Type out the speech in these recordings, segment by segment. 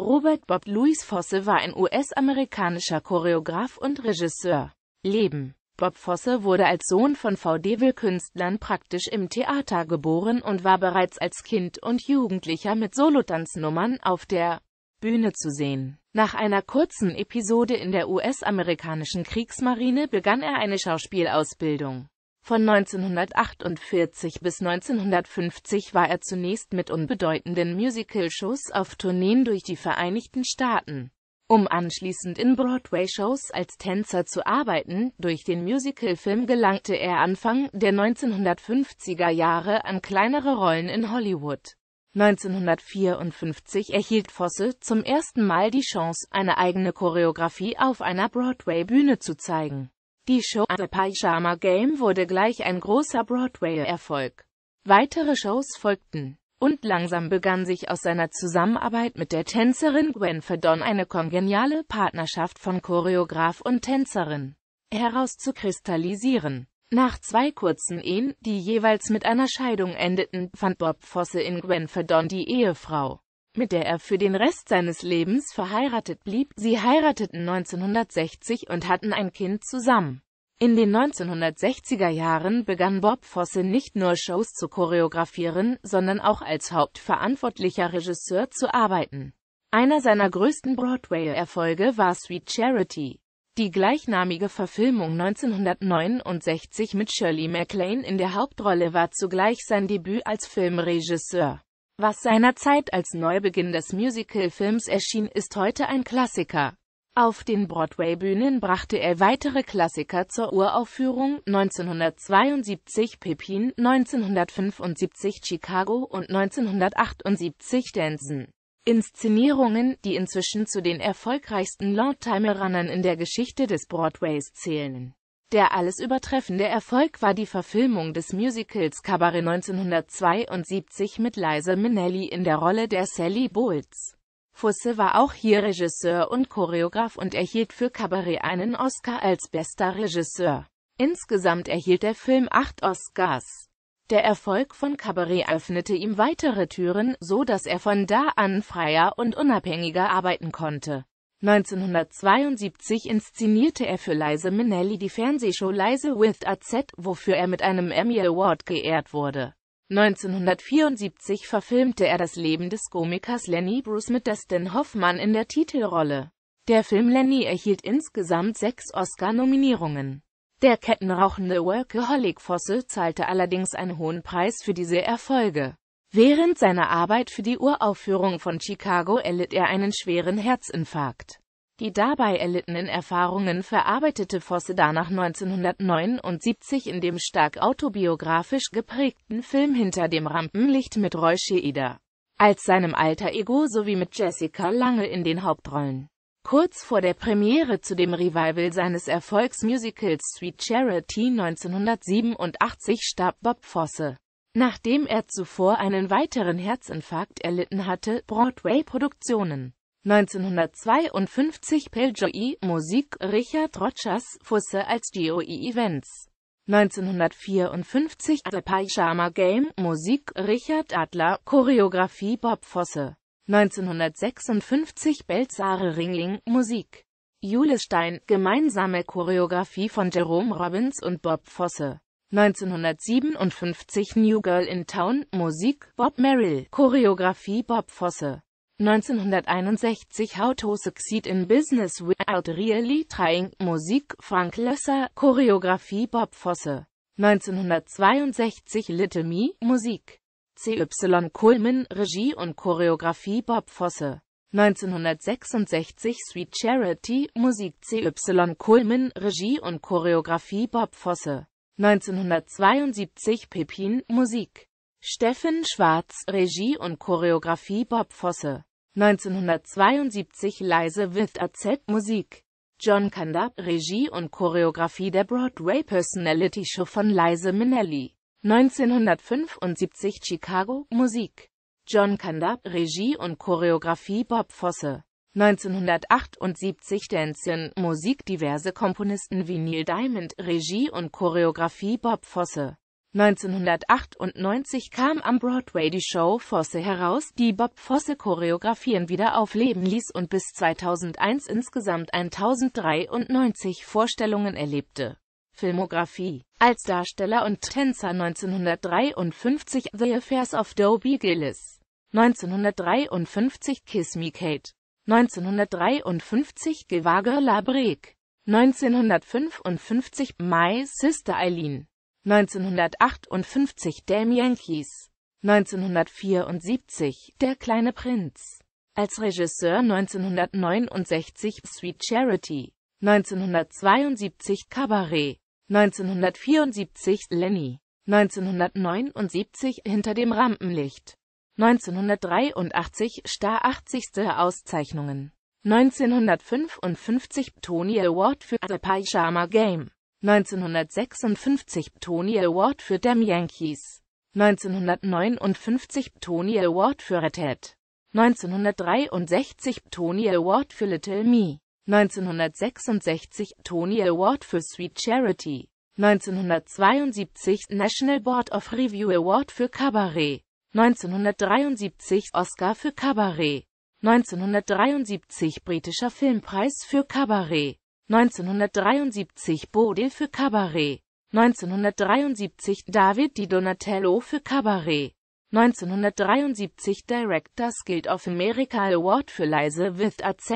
Robert Bob Louis Fosse war ein US-amerikanischer Choreograf und Regisseur. Leben Bob Fosse wurde als Sohn von VD-Will-Künstlern praktisch im Theater geboren und war bereits als Kind und Jugendlicher mit Solotanznummern auf der Bühne zu sehen. Nach einer kurzen Episode in der US-amerikanischen Kriegsmarine begann er eine Schauspielausbildung. Von 1948 bis 1950 war er zunächst mit unbedeutenden Musical-Shows auf Tourneen durch die Vereinigten Staaten, um anschließend in Broadway-Shows als Tänzer zu arbeiten. Durch den Musical-Film gelangte er Anfang der 1950er Jahre an kleinere Rollen in Hollywood. 1954 erhielt Fosse zum ersten Mal die Chance, eine eigene Choreografie auf einer Broadway-Bühne zu zeigen. Die Show The Pyjama Game wurde gleich ein großer Broadway-Erfolg. Weitere Shows folgten. Und langsam begann sich aus seiner Zusammenarbeit mit der Tänzerin Gwen Verdon eine kongeniale Partnerschaft von Choreograf und Tänzerin herauszukristallisieren. Nach zwei kurzen Ehen, die jeweils mit einer Scheidung endeten, fand Bob Fosse in Gwen Verdon die Ehefrau mit der er für den Rest seines Lebens verheiratet blieb. Sie heirateten 1960 und hatten ein Kind zusammen. In den 1960er Jahren begann Bob Fosse nicht nur Shows zu choreografieren, sondern auch als hauptverantwortlicher Regisseur zu arbeiten. Einer seiner größten Broadway-Erfolge war Sweet Charity. Die gleichnamige Verfilmung 1969 mit Shirley MacLaine in der Hauptrolle war zugleich sein Debüt als Filmregisseur. Was seinerzeit als Neubeginn des Musicalfilms erschien, ist heute ein Klassiker. Auf den Broadway-Bühnen brachte er weitere Klassiker zur Uraufführung, 1972 Pippin, 1975 Chicago und 1978 Danson. Inszenierungen, die inzwischen zu den erfolgreichsten Longtime-Runnern in der Geschichte des Broadways zählen. Der alles übertreffende Erfolg war die Verfilmung des Musicals Cabaret 1972 mit Liza Minnelli in der Rolle der Sally Bowles. Fusse war auch hier Regisseur und Choreograf und erhielt für Cabaret einen Oscar als bester Regisseur. Insgesamt erhielt der Film acht Oscars. Der Erfolg von Cabaret öffnete ihm weitere Türen, so dass er von da an freier und unabhängiger arbeiten konnte. 1972 inszenierte er für Liza Minnelli die Fernsehshow Liza with AZ, wofür er mit einem Emmy Award geehrt wurde. 1974 verfilmte er das Leben des Komikers Lenny Bruce mit Dustin Hoffmann in der Titelrolle. Der Film Lenny erhielt insgesamt sechs Oscar-Nominierungen. Der kettenrauchende Workaholic Fossil zahlte allerdings einen hohen Preis für diese Erfolge. Während seiner Arbeit für die Uraufführung von Chicago erlitt er einen schweren Herzinfarkt. Die dabei erlittenen Erfahrungen verarbeitete Fosse danach 1979 in dem stark autobiografisch geprägten Film Hinter dem Rampenlicht mit Roy Scheider als seinem alter Ego sowie mit Jessica Lange in den Hauptrollen. Kurz vor der Premiere zu dem Revival seines Erfolgsmusicals Sweet Charity 1987 starb Bob Fosse nachdem er zuvor einen weiteren Herzinfarkt erlitten hatte, Broadway-Produktionen. 1952 Peljoy Musik, Richard Rogers, Fusse als GOE Events. 1954 The Pyjama Game, Musik, Richard Adler, Choreografie Bob Fosse. 1956 Belzare Ringling, Musik. Jule Stein, gemeinsame Choreografie von Jerome Robbins und Bob Fosse. 1957 New Girl in Town, Musik, Bob Merrill, Choreografie Bob Fosse. 1961 How to Succeed in Business Without Really Trying, Musik, Frank Lösser, Choreografie Bob Fosse. 1962 Little Me, Musik, C.Y. Coleman, Regie und Choreografie Bob Fosse. 1966 Sweet Charity, Musik C.Y. Coleman, Regie und Choreografie Bob Fosse. 1972 Pepin, Musik. Steffen Schwarz, Regie und Choreografie Bob Fosse. 1972 Leise With AZ, Musik. John Kanda, Regie und Choreografie der Broadway Personality Show von Leise Minnelli. 1975 Chicago, Musik. John Kanda, Regie und Choreografie Bob Fosse. 1978 Dancing, Musik diverse Komponisten wie Neil Diamond, Regie und Choreografie Bob Fosse. 1998 kam am Broadway die Show Fosse heraus, die Bob Fosse Choreografien wieder aufleben ließ und bis 2001 insgesamt 1093 Vorstellungen erlebte. Filmografie Als Darsteller und Tänzer 1953 The Affairs of Dobie Gillis 1953 Kiss Me Kate 1953 Gewager la Break, 1955 My Sister Eileen, 1958 Damn Yankees. 1974 Der kleine Prinz, als Regisseur 1969 Sweet Charity, 1972 Cabaret, 1974 Lenny, 1979 Hinter dem Rampenlicht 1983 Star 80. Auszeichnungen 1955 Tony Award für The Pyjama Game 1956 Tony Award für Damn Yankees 1959 Tony Award für Red Hat 1963 Tony Award für Little Me 1966 Tony Award für Sweet Charity 1972 National Board of Review Award für Cabaret 1973 Oscar für Cabaret. 1973 Britischer Filmpreis für Cabaret. 1973 Bodil für Cabaret. 1973 David Di Donatello für Cabaret. 1973 Directors Guild of America Award für Leise with AZ.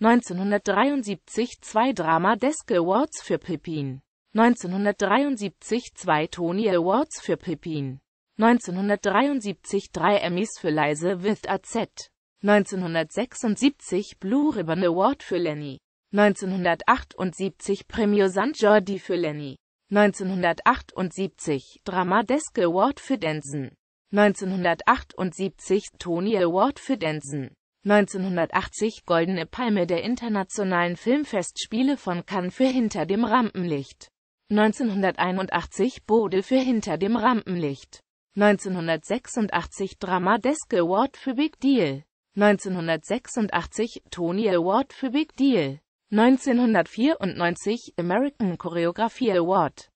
1973 zwei Drama Desk Awards für Pippin. 1973 zwei Tony Awards für Pippin. 1973 drei Emmys für Leise with AZ. 1976 Blue Ribbon Award für Lenny. 1978 Premio San Jordi für Lenny. 1978 Drama Desk Award für Denson. 1978 Tony Award für Denson. 1980 Goldene Palme der Internationalen Filmfestspiele von Cannes für Hinter dem Rampenlicht. 1981 Bode für Hinter dem Rampenlicht. 1986 Drama Desk Award für Big Deal. 1986 Tony Award für Big Deal. 1994 American Choreography Award.